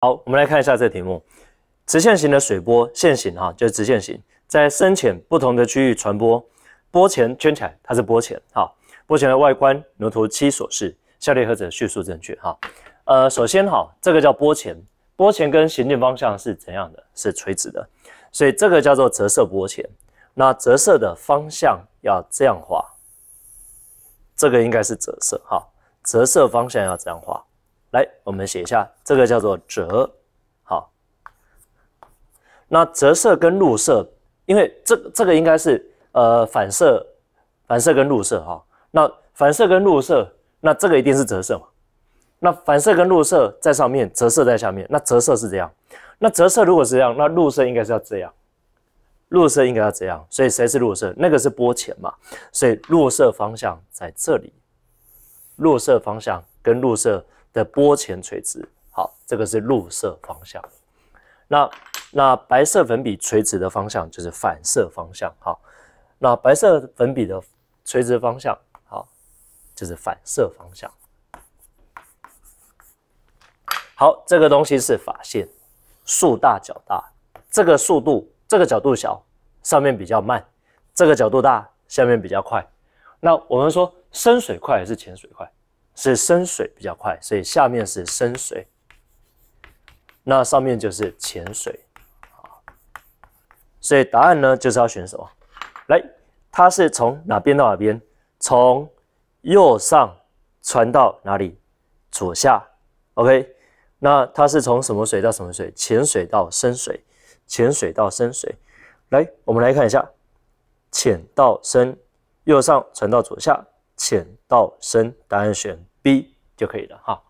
好，我们来看一下这个题目。直线型的水波，线型哈，就是直线型，在深浅不同的区域传播，波前圈起来，它是波前。哈。波前的外观如图七所示。下列何者叙述正确？哈，呃，首先哈，这个叫波前，波前跟行进方向是怎样的？是垂直的，所以这个叫做折射波前。那折射的方向要这样画，这个应该是折射。哈，折射方向要这样画。来，我们写一下，这个叫做折，好。那折射跟入射，因为这这个应该是呃反射，反射跟入射哈。那反射跟入射，那这个一定是折射嘛？那反射跟入射在上面，折射在下面。那折射是这样，那折射如果是这样，那入射应该是要这样，入射应该要这样。所以谁是入射？那个是波前嘛？所以入射方向在这里，入射方向。跟入射的波前垂直，好，这个是入射方向。那那白色粉笔垂直的方向就是反射方向，好，那白色粉笔的垂直方向，好，就是反射方向。好，这个东西是法线，速大角大，这个速度这个角度小，上面比较慢，这个角度大，下面比较快。那我们说深水快还是浅水快？是深水比较快，所以下面是深水，那上面就是浅水所以答案呢就是要选什么？来，它是从哪边到哪边？从右上传到哪里？左下。OK，那它是从什么水到什么水？浅水到深水，浅水到深水。来，我们来看一下，浅到深，右上传到左下。浅到深，答案选 B 就可以了哈。